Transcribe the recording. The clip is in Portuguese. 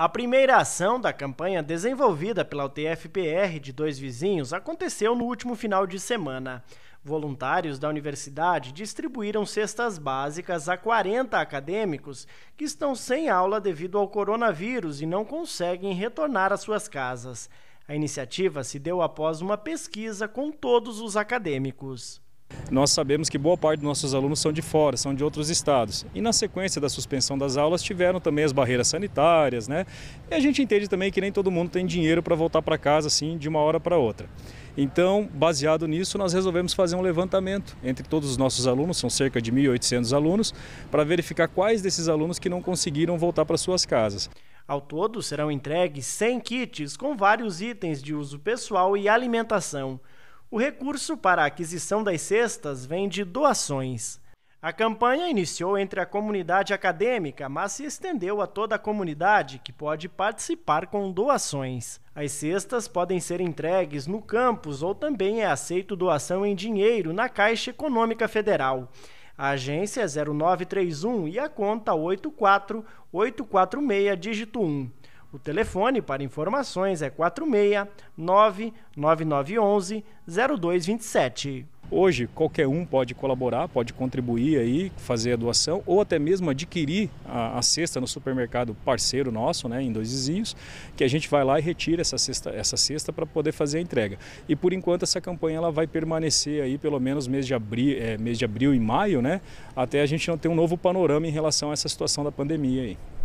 A primeira ação da campanha desenvolvida pela UTF-PR de dois vizinhos aconteceu no último final de semana. Voluntários da universidade distribuíram cestas básicas a 40 acadêmicos que estão sem aula devido ao coronavírus e não conseguem retornar às suas casas. A iniciativa se deu após uma pesquisa com todos os acadêmicos nós sabemos que boa parte dos nossos alunos são de fora, são de outros estados. E na sequência da suspensão das aulas tiveram também as barreiras sanitárias, né? E a gente entende também que nem todo mundo tem dinheiro para voltar para casa assim de uma hora para outra. Então, baseado nisso, nós resolvemos fazer um levantamento entre todos os nossos alunos, são cerca de 1.800 alunos, para verificar quais desses alunos que não conseguiram voltar para suas casas. Ao todo, serão entregues 100 kits com vários itens de uso pessoal e alimentação. O recurso para a aquisição das cestas vem de doações. A campanha iniciou entre a comunidade acadêmica, mas se estendeu a toda a comunidade, que pode participar com doações. As cestas podem ser entregues no campus ou também é aceito doação em dinheiro na Caixa Econômica Federal. A agência é 0931 e a conta 84846, dígito 1. O telefone para informações é 46 9911 0227. Hoje, qualquer um pode colaborar, pode contribuir aí, fazer a doação ou até mesmo adquirir a, a cesta no supermercado parceiro nosso, né, em dois vizinhos, que a gente vai lá e retira essa cesta, essa cesta para poder fazer a entrega. E por enquanto essa campanha ela vai permanecer aí pelo menos mês de abril, é, mês de abril e maio, né, até a gente não ter um novo panorama em relação a essa situação da pandemia aí.